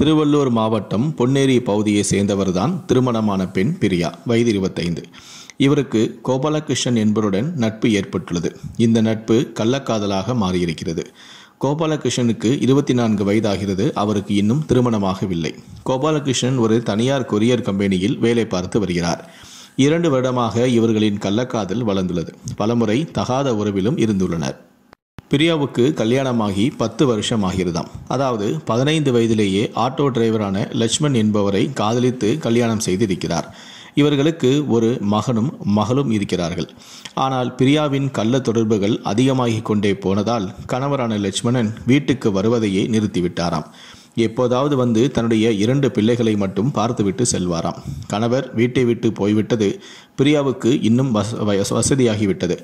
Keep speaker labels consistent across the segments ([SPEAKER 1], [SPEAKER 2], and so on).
[SPEAKER 1] திருவள்ளூர் மாவட்டம் பொன்னேரி பகுதியை சேர்ந்தவர்தான் திருமணமான பெண் பிரியா வயது இருபத்தைந்து இவருக்கு கோபாலகிருஷ்ணன் என்பருடன் நட்பு ஏற்பட்டுள்ளது இந்த நட்பு கள்ளக்காதலாக மாறியிருக்கிறது கோபாலகிருஷ்ணனுக்கு இருபத்தி நான்கு வயதாகிறது அவருக்கு இன்னும் திருமணமாகவில்லை கோபாலகிருஷ்ணன் ஒரு தனியார் கொரியர் கம்பெனியில் வேலை பார்த்து வருகிறார் இரண்டு வருடமாக இவர்களின் கள்ளக்காதல் வளர்ந்துள்ளது பலமுறை தகாத உறவிலும் இருந்துள்ளனர் பிரியாவுக்கு கல்யாணமாகி பத்து வருஷம் ஆகிறதாம் அதாவது பதினைந்து வயதிலேயே ஆட்டோ டிரைவரான லட்சுமண் என்பவரை காதலித்து கல்யாணம் செய்திருக்கிறார் இவர்களுக்கு ஒரு மகனும் மகளும் இருக்கிறார்கள் ஆனால் பிரியாவின் கள்ள தொடர்புகள் அதிகமாகிக் கொண்டே போனதால் கணவரான லட்சுமணன் வீட்டுக்கு வருவதையே நிறுத்திவிட்டாராம் எப்போதாவது வந்து தன்னுடைய இரண்டு பிள்ளைகளை மட்டும் பார்த்துவிட்டு செல்வாராம் கணவர் வீட்டை விட்டு போய்விட்டது பிரியாவுக்கு இன்னும் வச வசதியாகிவிட்டது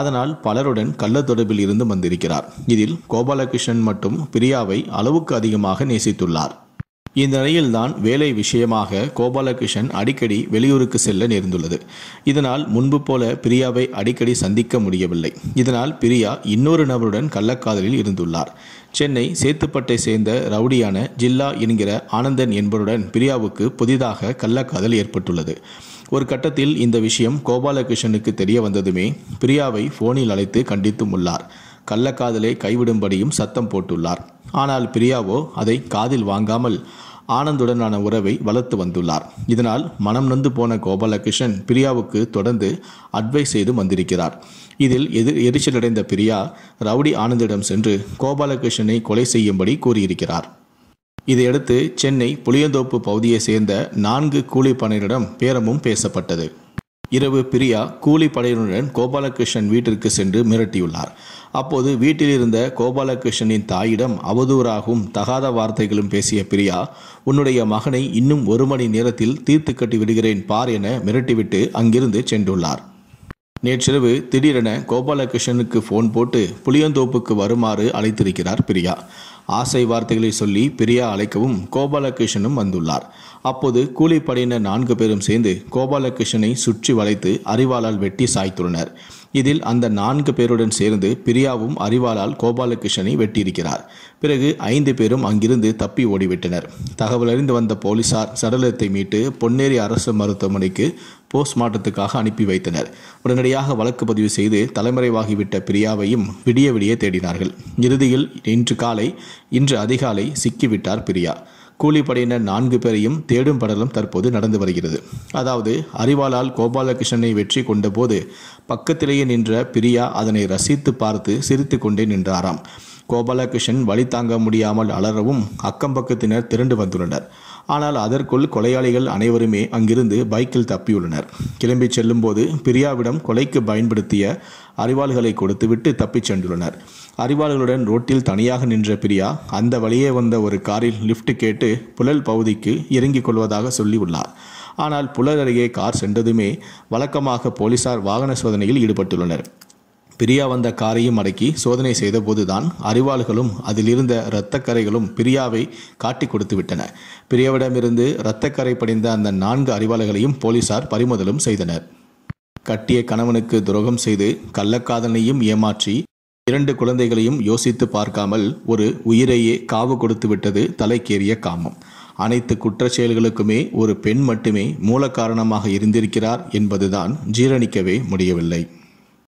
[SPEAKER 1] அதனால் பலருடன் கள்ள தொடர்பில் இருந்து வந்திருக்கிறார் இதில் கோபாலகிருஷ்ணன் மட்டும் பிரியாவை அளவுக்கு அதிகமாக நேசித்துள்ளார் இந்த நிலையில்தான் வேலை விஷயமாக கோபாலகிருஷ்ணன் அடிக்கடி வெளியூருக்கு செல்ல நேர்ந்துள்ளது இதனால் முன்பு போல பிரியாவை அடிக்கடி சந்திக்க முடியவில்லை இதனால் பிரியா இன்னொரு நபருடன் கள்ளக்காதலில் இருந்துள்ளார் சென்னை சேத்துப்பட்டை சேர்ந்த ரவுடியான ஜில்லா என்கிற ஆனந்தன் என்பவருடன் பிரியாவுக்கு புதிதாக கள்ளக்காதல் ஏற்பட்டுள்ளது ஒரு கட்டத்தில் இந்த விஷயம் கோபாலகிருஷ்ணனுக்கு தெரிய வந்ததுமே பிரியாவை போனில் அழைத்து கண்டித்தும் உள்ளார் கள்ளக்காதலை கைவிடும்படியும் சத்தம் போட்டுள்ளார் ஆனால் பிரியாவோ அதை காதில் வாங்காமல் ஆனந்துடனான உறவை வளர்த்து வந்துள்ளார் இதனால் மனம் நொந்து போன கோபாலகிருஷ்ணன் பிரியாவுக்கு தொடர்ந்து அட்வைஸ் செய்து வந்திருக்கிறார் இதில் எதிர் எரிச்சலடைந்த பிரியா ரவுடி ஆனந்திடம் சென்று கோபாலகிருஷ்ணனை கொலை செய்யும்படி கூறியிருக்கிறார் இதையடுத்து சென்னை புளியந்தோப்பு பகுதியை சேர்ந்த நான்கு கூலி பேரமும் பேசப்பட்டது இரவு பிரியா கூலி படையினருடன் கோபாலகிருஷ்ணன் வீட்டிற்கு சென்று மிரட்டியுள்ளார் அப்போது வீட்டில் இருந்த கோபாலகிருஷ்ணனின் தாயிடம் அவதூறாகவும் தகாத வார்த்தைகளும் பேசிய பிரியா உன்னுடைய மகனை இன்னும் ஒரு மணி நேரத்தில் தீர்த்து கட்டி விடுகிறேன் பார் என மிரட்டிவிட்டு அங்கிருந்து சென்றுள்ளார் நேற்றிரவு திடீரென கோபாலகிருஷ்ணனுக்கு ஃபோன் போட்டு புளியந்தோப்புக்கு வருமாறு அழைத்திருக்கிறார் பிரியா ஆசை வார்த்தைகளை சொல்லி பிரியா அழைக்கவும் கோபாலகிருஷ்ணனும் வந்துள்ளார் அப்போது கூலிப்படையினர் நான்கு பேரும் சேர்ந்து கோபாலகிருஷ்ணனை சுற்றி வளைத்து அறிவாளால் வெட்டி சாய்த்துள்ளனர் இதில் அந்த நான்கு பேருடன் சேர்ந்து பிரியாவும் அறிவாளால் கோபாலகிருஷ்ணனை வெட்டியிருக்கிறார் பிறகு ஐந்து பேரும் அங்கிருந்து தப்பி ஓடிவிட்டனர் தகவலறிந்து வந்த போலீசார் சடலத்தை மீட்டு பொன்னேரி அரசு மருத்துவமனைக்கு போஸ்ட்மார்ட்டத்துக்காக அனுப்பி வைத்தனர் உடனடியாக வழக்கு பதிவு செய்து தலைமறைவாகிவிட்ட பிரியாவையும் விடிய விடிய தேடினார்கள் இறுதியில் இன்று காலை இன்று அதிகாலை சிக்கிவிட்டார் பிரியா கூலிப்படையினர் நான்கு பேரையும் தேடும் படலம் தற்போது நடந்து வருகிறது அதாவது அறிவாளால் கோபாலகிருஷ்ணனை வெற்றி கொண்டபோது பக்கத்திலேயே நின்ற பிரியா அதனை ரசித்து பார்த்து சிரித்து கொண்டே நின்றாராம் கோபாலகிருஷ்ணன் வழி தாங்க முடியாமல் அலறவும் பக்கத்தினர் திரண்டு வந்துள்ளனர் ஆனால் அதற்குள் கொலையாளிகள் அனைவருமே அங்கிருந்து பைக்கில் தப்பியுள்ளனர் கிளம்பி செல்லும்போது பிரியாவிடம் கொலைக்கு பயன்படுத்திய அறிவாள்களை கொடுத்துவிட்டு தப்பிச் சென்றுள்ளனர் அறிவாளர்களுடன் ரோட்டில் தனியாக நின்ற பிரியா அந்த வழியே வந்த ஒரு காரில் லிஃப்ட் கேட்டு புழல் பகுதிக்கு இறங்கிக் கொள்வதாக சொல்லியுள்ளார் ஆனால் புலர் அருகே கார் சென்றதுமே வழக்கமாக போலீசார் வாகன சோதனையில் ஈடுபட்டுள்ளனர் பிரியா வந்த காரையும் அடக்கி சோதனை செய்தபோதுதான் அதில் அதிலிருந்த இரத்தக்கரைகளும் பிரியாவை காட்டி கொடுத்து விட்டன பிரியாவிடமிருந்து இரத்தக்கரை படிந்த அந்த நான்கு அறிவாளர்களையும் போலீசார் பறிமுதலும் செய்தனர் கட்டிய கணவனுக்கு துரோகம் செய்து கள்ளக்காதனையும் ஏமாற்றி இரண்டு குழந்தைகளையும் யோசித்து பார்க்காமல் ஒரு உயிரையே காவு கொடுத்து விட்டது தலைக்கேறிய காமம் அனைத்து குற்ற செயல்களுக்குமே ஒரு பெண் மட்டுமே மூல காரணமாக இருந்திருக்கிறார் என்பதுதான் ஜீரணிக்கவே முடியவில்லை